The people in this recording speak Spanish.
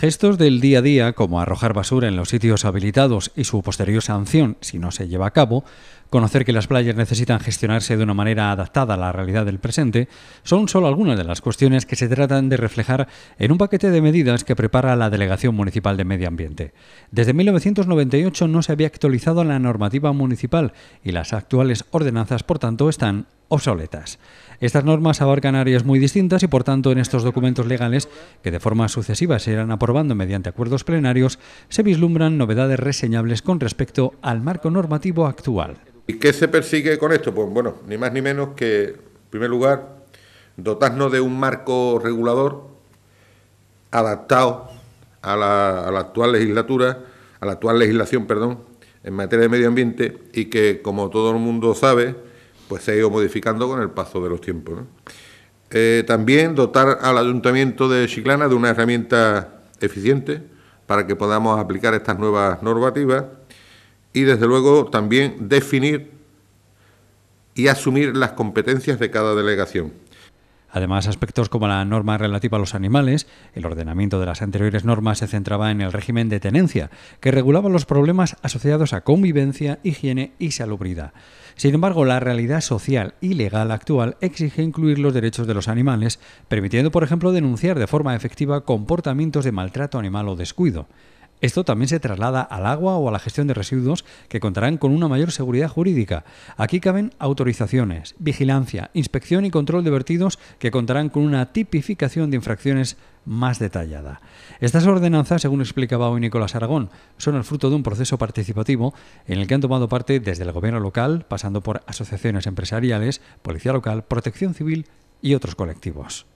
Gestos del día a día, como arrojar basura en los sitios habilitados y su posterior sanción si no se lleva a cabo, conocer que las playas necesitan gestionarse de una manera adaptada a la realidad del presente, son solo algunas de las cuestiones que se tratan de reflejar en un paquete de medidas que prepara la Delegación Municipal de Medio Ambiente. Desde 1998 no se había actualizado la normativa municipal y las actuales ordenanzas, por tanto, están obsoletas. Estas normas abarcan áreas muy distintas y, por tanto, en estos documentos legales, que de forma sucesiva se irán aprobando mediante acuerdos plenarios, se vislumbran novedades reseñables con respecto al marco normativo actual. ¿Y qué se persigue con esto? Pues bueno, ni más ni menos que, en primer lugar, dotarnos de un marco regulador adaptado a la, actual legislatura, a la actual legislación, perdón, en materia de medio ambiente y que, como todo el mundo sabe, pues se ha ido modificando con el paso de los tiempos. Eh, también dotar al Ayuntamiento de Chiclana de una herramienta eficiente para que podamos aplicar estas nuevas normativas y desde luego también definir y asumir las competencias de cada delegación. Además, aspectos como la norma relativa a los animales, el ordenamiento de las anteriores normas se centraba en el régimen de tenencia, que regulaba los problemas asociados a convivencia, higiene y salubridad. Sin embargo, la realidad social y legal actual exige incluir los derechos de los animales, permitiendo, por ejemplo, denunciar de forma efectiva comportamientos de maltrato animal o descuido. Esto también se traslada al agua o a la gestión de residuos que contarán con una mayor seguridad jurídica. Aquí caben autorizaciones, vigilancia, inspección y control de vertidos que contarán con una tipificación de infracciones más detallada. Estas ordenanzas, según explicaba hoy Nicolás Aragón, son el fruto de un proceso participativo en el que han tomado parte desde el gobierno local, pasando por asociaciones empresariales, policía local, protección civil y otros colectivos.